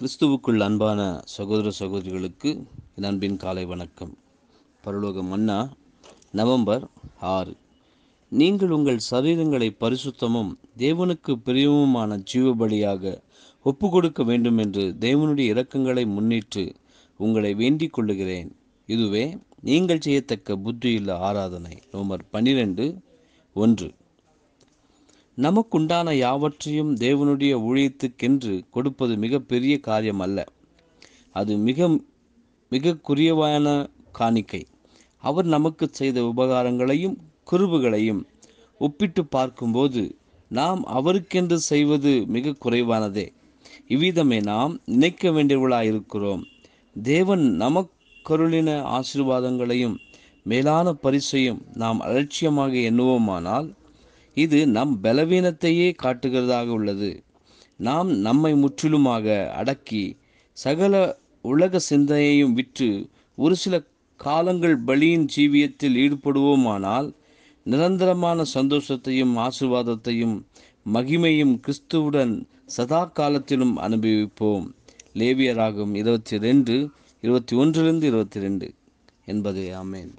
கிறிஸ்துவுக்குள் அன்பான சகோதர சகோதரிகளுக்கு அன்பின் காலை வணக்கம் பரலோக மன்னா நவம்பர் ஆறு நீங்கள் உங்கள் சரீரங்களை பரிசுத்தமும் தேவனுக்கு பிரியமுமான ஜீவ பலியாக ஒப்பு கொடுக்க வேண்டும் என்று தேவனுடைய இரக்கங்களை முன்னிட்டு உங்களை வேண்டிக் கொள்ளுகிறேன் இதுவே நீங்கள் செய்யத்தக்க புத்தியுள்ள ஆராதனை நவம்பர் பன்னிரெண்டு ஒன்று நமக்குண்டான யாவற்றையும் தேவனுடைய ஊழியத்துக்கென்று கொடுப்பது மிக பெரிய காரியம் அல்ல அது மிக மிக குறியவான காணிக்கை அவர் நமக்கு செய்த உபகாரங்களையும் குருவுகளையும் ஒப்பிட்டு பார்க்கும்போது நாம் அவருக்கென்று செய்வது மிக குறைவானதே இவ்விதமே நாம் நினைக்க வேண்டியவர்களாயிருக்கிறோம் தேவன் நமக்கருளின ஆசீர்வாதங்களையும் மேலான பரிசையும் நாம் அலட்சியமாக எண்ணுவோமானால் இது நம் பலவீனத்தையே காட்டுகிறதாக உள்ளது நாம் நம்மை முற்றிலுமாக அடக்கி சகல உலக சிந்தனையையும் விற்று ஒரு சில காலங்கள் பலியின் ஜீவியத்தில் ஈடுபடுவோமானால் நிரந்தரமான சந்தோஷத்தையும் ஆசிர்வாதத்தையும் மகிமையும் கிறிஸ்துவுடன் சதா காலத்திலும் அனுபவிப்போம் லேவியராகும் இருபத்தி ரெண்டு இருபத்தி ஒன்றிலிருந்து இருபத்தி ரெண்டு என்பதே ஆமேன்